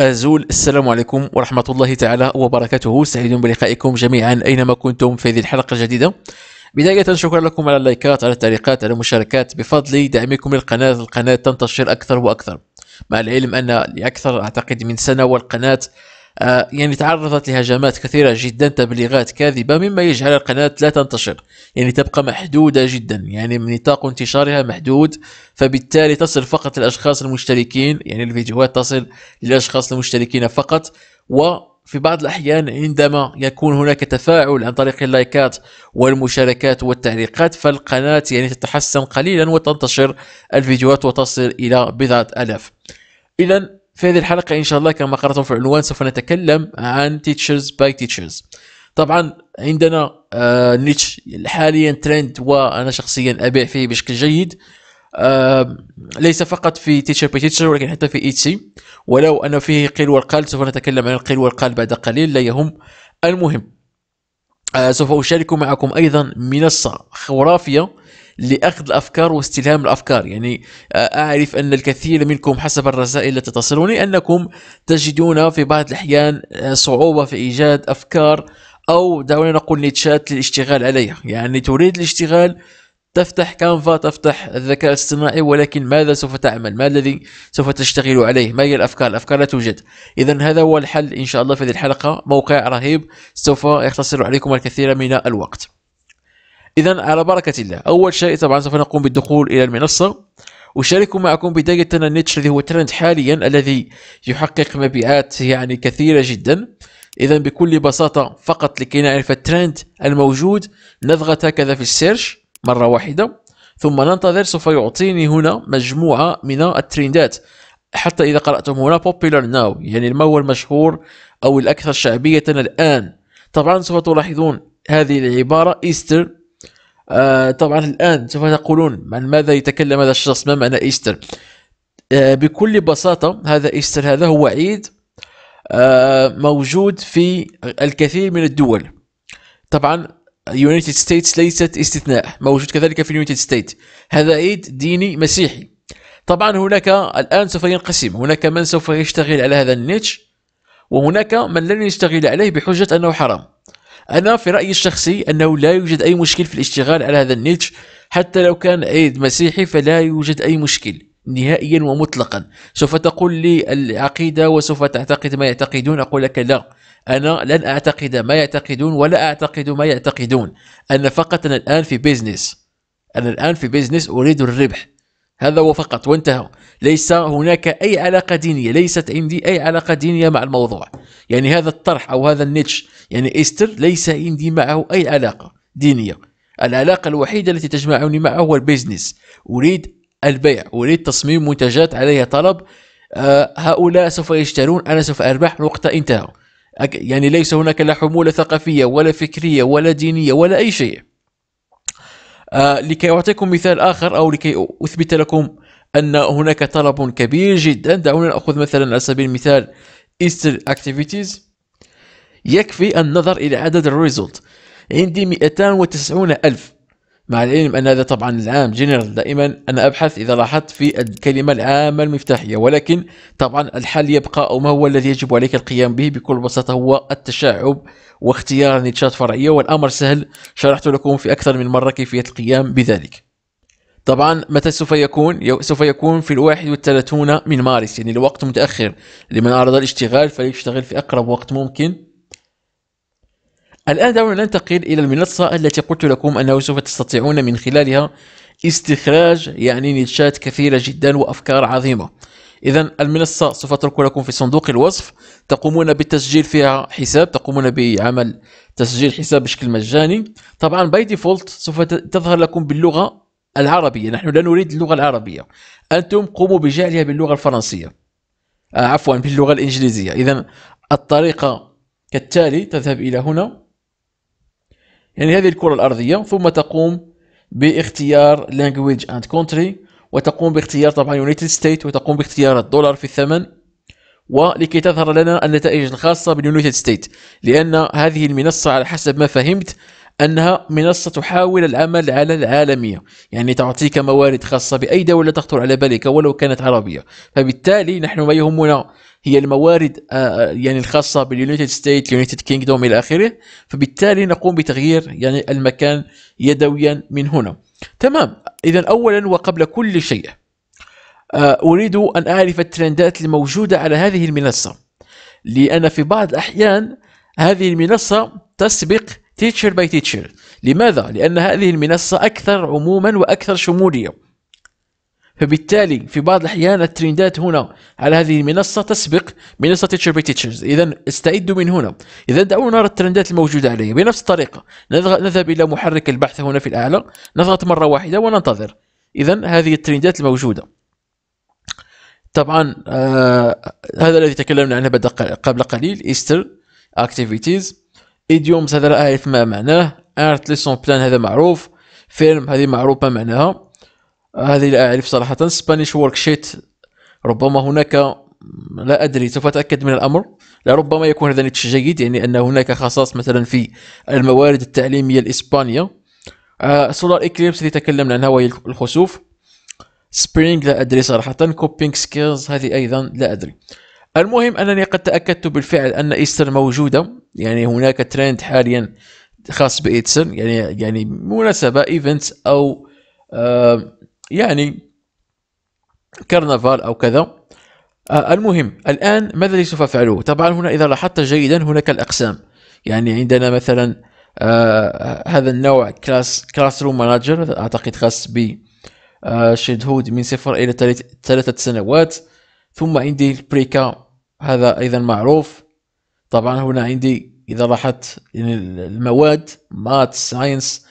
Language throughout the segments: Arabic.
أزول السلام عليكم ورحمة الله تعالى وبركاته سعيد بلقائكم جميعا أينما كنتم في هذه الحلقة الجديدة بداية شكرا لكم على اللايكات على التعليقات على المشاركات بفضل دعمكم للقناة القناة تنتشر أكثر وأكثر مع العلم أن لأكثر أعتقد من سنة والقناة آه، يعني تعرضت لهجمات كثيرة جدا تبليغات كاذبة مما يجعل القناة لا تنتشر يعني تبقى محدودة جدا يعني نطاق انتشارها محدود فبالتالي تصل فقط للأشخاص المشتركين يعني الفيديوهات تصل للأشخاص المشتركين فقط وفي بعض الأحيان عندما يكون هناك تفاعل عن طريق اللايكات والمشاركات والتعليقات فالقناة يعني تتحسن قليلا وتنتشر الفيديوهات وتصل إلى بضعة ألاف إذا في هذه الحلقة إن شاء الله كما قرأتم في العنوان سوف نتكلم عن تيتشرز باي تيتشرز طبعا عندنا نيتش آه، حاليا ترند وأنا شخصيا أبيع فيه بشكل جيد آه، ليس فقط في تيتشر باي تيتشر ولكن حتى في ايتسي ولو أن فيه قيل والقال سوف نتكلم عن القيل والقال بعد قليل لا يهم المهم آه، سوف أشارك معكم أيضا منصة خرافية لأخذ الأفكار واستلهام الأفكار يعني آه، أعرف أن الكثير منكم حسب الرسائل التي تصلني أنكم تجدون في بعض الأحيان آه، صعوبة في إيجاد أفكار أو دعونا نقول نيتشات للاشتغال عليها يعني تريد الاشتغال تفتح كانفا تفتح الذكاء الاصطناعي ولكن ماذا سوف تعمل ما الذي سوف تشتغل عليه ما هي الأفكار الأفكار لا توجد إذا هذا هو الحل إن شاء الله في هذه الحلقة موقع رهيب سوف يختصر عليكم الكثير من الوقت إذا على بركة الله أول شيء طبعا سوف نقوم بالدخول إلى المنصة أشارك معكم بداية النيتش الذي هو ترند حاليا الذي يحقق مبيعات يعني كثيرة جدا إذا بكل بساطة فقط لكي نعرف الترند الموجود نضغط هكذا في السيرش مرة واحدة ثم ننتظر سوف يعطيني هنا مجموعة من الترندات حتى إذا قرأتم هنا popular now يعني ما هو المشهور أو الأكثر شعبية الآن طبعا سوف تلاحظون هذه العبارة ايستر آه طبعا الآن سوف تقولون عن ماذا يتكلم هذا الشخص ما معنى إيستر آه بكل بساطة هذا إيستر هذا هو عيد آه موجود في الكثير من الدول طبعا يونايتد ستيتس ليست استثناء موجود كذلك في اليونايتد ستيت هذا عيد ديني مسيحي طبعا هناك الآن سوف ينقسم هناك من سوف يشتغل على هذا النيتش وهناك من لن يشتغل عليه بحجة أنه حرام أنا في رأيي الشخصي أنه لا يوجد أي مشكل في الاشتغال على هذا النيتش حتى لو كان عيد مسيحي فلا يوجد أي مشكل نهائيا ومطلقا سوف تقول لي العقيدة وسوف تعتقد ما يعتقدون أقول لك لا أنا لن أعتقد ما يعتقدون ولا أعتقد ما يعتقدون أنا فقط أنا الآن في بيزنس أنا الآن في بيزنس أريد الربح هذا هو فقط وانتهى ليس هناك أي علاقة دينية ليست عندي أي علاقة دينية مع الموضوع يعني هذا الطرح أو هذا النيتش يعني إستر ليس عندي معه أي علاقة دينية العلاقة الوحيدة التي تجمعني معه هو البيزنس أريد البيع أريد تصميم منتجات عليها طلب آه، هؤلاء سوف يشترون أنا سوف أربح نقطة انتهى يعني ليس هناك لا حمولة ثقافية ولا فكرية ولا دينية ولا أي شيء آه، لكي أعطيكم مثال آخر أو لكي أثبت لكم أن هناك طلب كبير جدا دعونا نأخذ مثلا على سبيل المثال Easter Activities يكفي النظر إلى عدد الريزولت عندي 290 ألف مع العلم أن هذا طبعا العام جنرال دائما أنا أبحث إذا لاحظت في الكلمة العامة المفتاحية ولكن طبعا الحل يبقى أو ما هو الذي يجب عليك القيام به بكل بساطة هو التشعب واختيار نيتشات فرعية والأمر سهل شرحت لكم في أكثر من مرة كيفية القيام بذلك طبعا متى سوف يكون؟ سوف يكون في الواحد والثلاثون من مارس يعني الوقت متأخر لمن أراد الاشتغال فليشتغل في أقرب وقت ممكن الآن دعونا ننتقل إلى المنصة التي قلت لكم أنه سوف تستطيعون من خلالها استخراج يعني نيتشات كثيرة جدا وأفكار عظيمة إذا المنصة سوف أترك لكم في صندوق الوصف تقومون بالتسجيل فيها حساب تقومون بعمل تسجيل حساب بشكل مجاني طبعا باي ديفولت سوف تظهر لكم باللغة العربية نحن لا نريد اللغة العربية أنتم قوموا بجعلها باللغة الفرنسية آه، عفوا باللغة الإنجليزية إذا الطريقة كالتالي تذهب إلى هنا يعني هذه الكرة الأرضية ثم تقوم باختيار لانجويج اند كونتري وتقوم باختيار طبعا يونايتد ستيت وتقوم باختيار الدولار في الثمن ولكي تظهر لنا النتائج الخاصة باليونايتد ستيت لأن هذه المنصة على حسب ما فهمت أنها منصة تحاول العمل على العالمية يعني تعطيك موارد خاصة بأي دولة تخطر على بالك ولو كانت عربية فبالتالي نحن ما يهمنا هي الموارد آه، آه، يعني الخاصه باليونايتد ستيت اليونايتد كينجدوم الى اخره فبالتالي نقوم بتغيير يعني المكان يدويا من هنا تمام اذا اولا وقبل كل شيء آه، اريد ان اعرف الترندات الموجوده على هذه المنصه لان في بعض الاحيان هذه المنصه تسبق تيتشر باي تيتشر لماذا لان هذه المنصه اكثر عموما واكثر شموليه فبالتالي في بعض الأحيان الترندات هنا على هذه المنصة تسبق منصة تيتشر بي تيتشرز إذا استعدوا من هنا إذا دعونا نرى الترندات الموجودة عليه بنفس الطريقة نذهب إلى محرك البحث هنا في الأعلى نضغط مرة واحدة وننتظر إذا هذه الترندات الموجودة طبعا آه هذا الذي تكلمنا عنه قبل قليل ايستر اكتيفيتيز ايديومز هذا لا اعرف ما معناه ارت ليسون بلان هذا معروف فيلم هذه معروفه معناها هذه لا أعرف صراحة سبانيش شيت ربما هناك لا أدري سوف أتأكد من الأمر لربما يكون هذا نتش جيد يعني أن هناك خصاص مثلا في الموارد التعليمية الاسبانيه سولار آه، إكليبس اللي تكلمنا عنها وهي الخسوف سبرينغ لا أدري صراحة كوبينغ سكيلز هذه أيضا لا أدري المهم أنني قد تأكدت بالفعل أن إيستر موجودة يعني هناك ترند حاليا خاص بإيتسن يعني يعني مناسبة إيفنت أو آه، يعني كرنفال أو كذا آه، المهم الآن ماذا الذي سوف أفعله طبعا هنا إذا لاحظت جيدا هناك الأقسام يعني عندنا مثلا آه هذا النوع كلاس كلاس روم مانجر أعتقد خاص ب آه هود من صفر إلى ثلاثة سنوات ثم عندي البريكا هذا أيضا معروف طبعا هنا عندي إذا لاحظت يعني المواد مات ساينس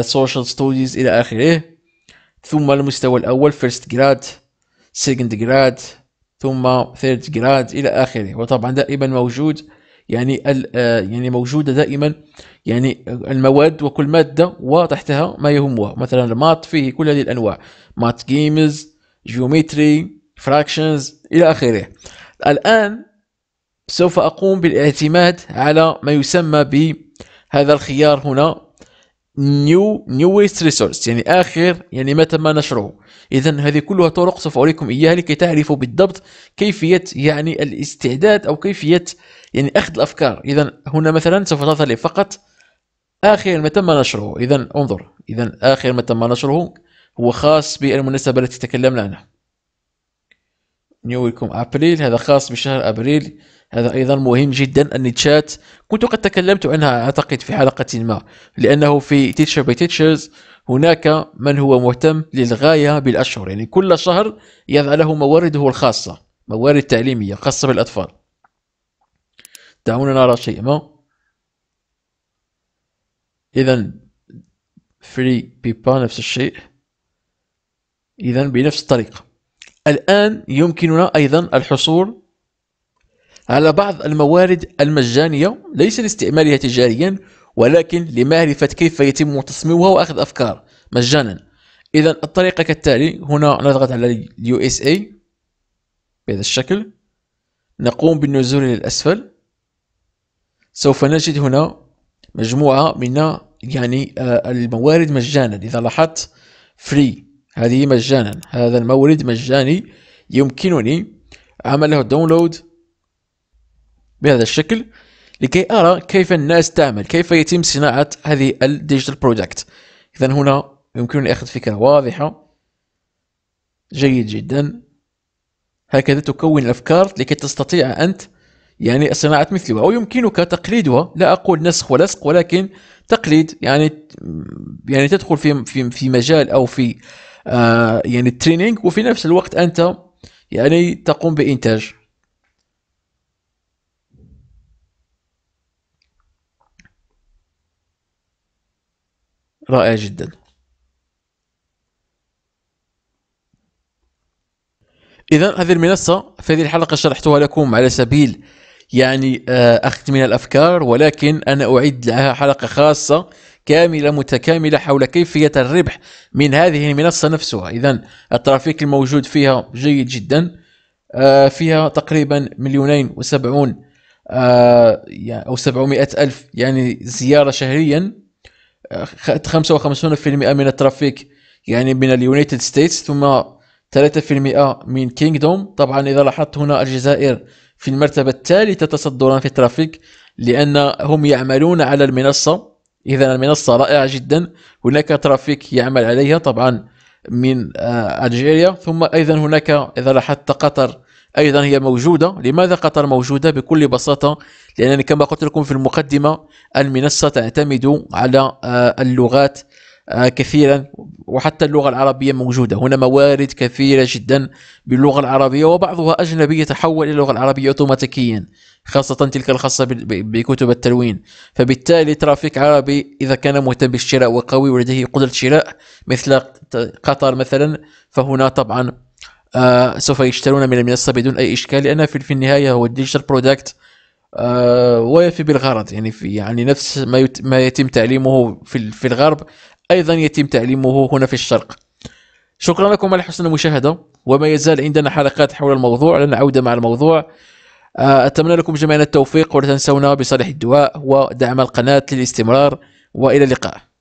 سوشيال ستوديز إلى آخره ثم المستوى الأول فيرست جراد سيكند جراد ثم ثيرد جراد إلى آخره وطبعا دائما موجود يعني آه، يعني موجودة دائما يعني المواد وكل مادة وتحتها ما يهمها مثلا المات فيه كل هذه الأنواع مات جيمز جيومتري فراكشنز إلى آخره الآن سوف أقوم بالاعتماد على ما يسمى بهذا الخيار هنا نيو نيو ويست ريسورس يعني اخر يعني متى ما نشره اذا هذه كلها طرق سوف اوريكم اياها لكي تعرفوا بالضبط كيفيه يعني الاستعداد او كيفيه يعني اخذ الافكار اذا هنا مثلا سوف تظهر لي فقط اخر ما تم نشره اذا انظر اذا اخر ما تم نشره هو خاص بالمناسبه التي تكلمنا عنها نيويكم ابريل هذا خاص بشهر ابريل هذا أيضا مهم جدا أن تشات كنت قد تكلمت عنها أعتقد في حلقة ما لأنه في تيتشر باي تيتشرز هناك من هو مهتم للغاية بالأشهر يعني كل شهر يضع له موارده الخاصة موارد تعليمية خاصة بالأطفال دعونا نرى شيء ما إذا فري بيبا نفس الشيء إذا بنفس الطريقة الآن يمكننا أيضا الحصول على بعض الموارد المجانية ليس لاستعمالها تجاريا ولكن لمعرفة كيف يتم تصميمها وأخذ أفكار مجانا إذا الطريقة كالتالي هنا نضغط على اليو اس اي بهذا الشكل نقوم بالنزول إلى الأسفل سوف نجد هنا مجموعة من يعني آه، الموارد مجانا إذا لاحظت فري هذه مجانا هذا المورد مجاني يمكنني عمله داونلود بهذا الشكل لكي أرى كيف الناس تعمل كيف يتم صناعة هذه الديجيتال برودكت إذا هنا يمكنني أخذ فكرة واضحة جيد جدا هكذا تكون الأفكار لكي تستطيع أنت يعني صناعة مثلها أو يمكنك تقليدها لا أقول نسخ ولصق ولكن تقليد يعني يعني تدخل في في في مجال أو في آه يعني التريننج وفي نفس الوقت أنت يعني تقوم بإنتاج رائع جدا إذا هذه المنصة في هذه الحلقة شرحتها لكم على سبيل يعني آه، أخذ من الأفكار ولكن أنا أعد لها حلقة خاصة كاملة متكاملة حول كيفية الربح من هذه المنصة نفسها إذا الترافيك الموجود فيها جيد جدا آه، فيها تقريبا مليونين وسبعون آه، يعني أو سبعمائة ألف يعني زيارة شهريا 55% من الترافيك يعني من اليونايتد ستيتس ثم 3% من كينغدوم طبعا اذا لاحظت هنا الجزائر في المرتبه الثالثه تصدرا في الترافيك لانهم يعملون على المنصه اذا المنصه رائعه جدا هناك ترافيك يعمل عليها طبعا من آه، الجيريا ثم ايضا هناك اذا لاحظت قطر أيضا هي موجودة لماذا قطر موجودة بكل بساطة لأنني كما قلت لكم في المقدمة المنصة تعتمد على آه، اللغات آه، كثيرا وحتى اللغة العربية موجودة هنا موارد كثيرة جدا باللغة العربية وبعضها أجنبي يتحول إلى اللغة العربية أوتوماتيكيا خاصة تلك الخاصة بكتب التلوين فبالتالي ترافيك عربي إذا كان مهتم بالشراء وقوي ولديه قدرة شراء مثل قطر مثلا فهنا طبعا آه، سوف يشترون من المنصه بدون اي اشكال لان في, النهايه هو الديجيتال برودكت ويفي بالغرض يعني في يعني نفس ما ما يتم تعليمه في, في الغرب ايضا يتم تعليمه هنا في الشرق شكرا لكم على حسن المشاهده وما يزال عندنا حلقات حول الموضوع لن نعود مع الموضوع آه، اتمنى لكم جميعا التوفيق ولا تنسونا بصالح الدعاء ودعم القناه للاستمرار والى اللقاء